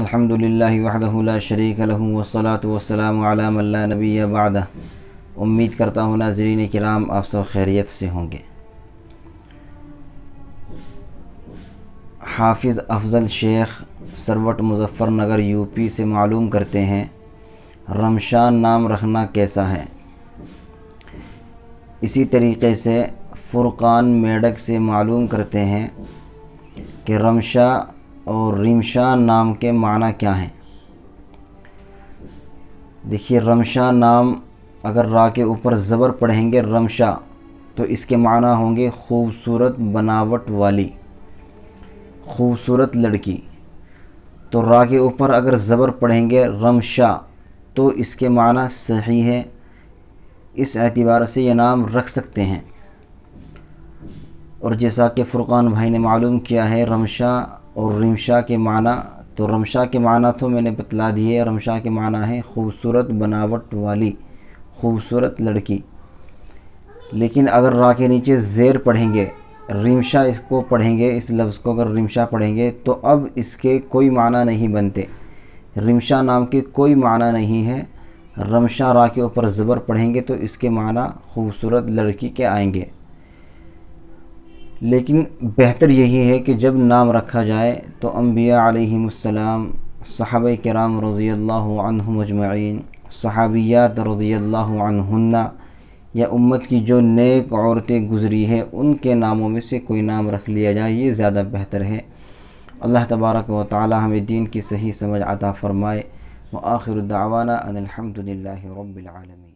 الحمد لله وحده ला शरीक लहू वसलात वसलाम मन ला नबी बाद उम्मीद करता हूँ नाजरीन कराम आप सब खैरियत से होंगे हाफिज़ अफजल शेख सरवट मुजफ़्फ़रनगर यूपी से मालूम करते हैं रमशान नाम रखना कैसा है इसी तरीके से फ़ुरक़ान मेडक से मालूम करते हैं कि रमशा और रिमशान नाम के माना क्या हैं देखिए रमशा नाम अगर रा के ऊपर ज़बर पढ़ेंगे रमशा तो इसके माना होंगे खूबसूरत बनावट वाली खूबसूरत लड़की तो रा के ऊपर अगर ज़बर पढ़ेंगे रमशा तो इसके माना सही है इस एतबार से ये नाम रख सकते हैं और जैसा कि फ़ुरक़ान भाई ने मालूम किया है रमशा और रिमशा के माना तो रमशा के माना तो मैंने बतला दिए रमशा के माना है खूबसूरत बनावट वाली खूबसूरत लड़की लेकिन अगर रा के नीचे ज़ेर पढ़ेंगे रिमशा इसको पढ़ेंगे इस लफ्ज़ को अगर रिमशा पढ़ेंगे तो अब इसके कोई माना नहीं बनते रिमशा नाम के कोई माना नहीं है रमशा रा के ऊपर ज़बर पढ़ेंगे तो इसके माना खूबसूरत लड़की के आएंगे लेकिन बेहतर यही है कि जब नाम रखा जाए तो अम्बिया आलम साहब कराम रज़ी अजमाइन सहाबियात रज़ी अनहन्ना या उम्मत की जो नेक औरतें गुज़री हैं उनके नामों में से कोई नाम रख लिया जाए ये ज़्यादा बेहतर है अल्लाह तबारक व ताली हमें दीन की सही समझ अता फ़रमाए व आखिर दावाना अनिलहमदिल्ला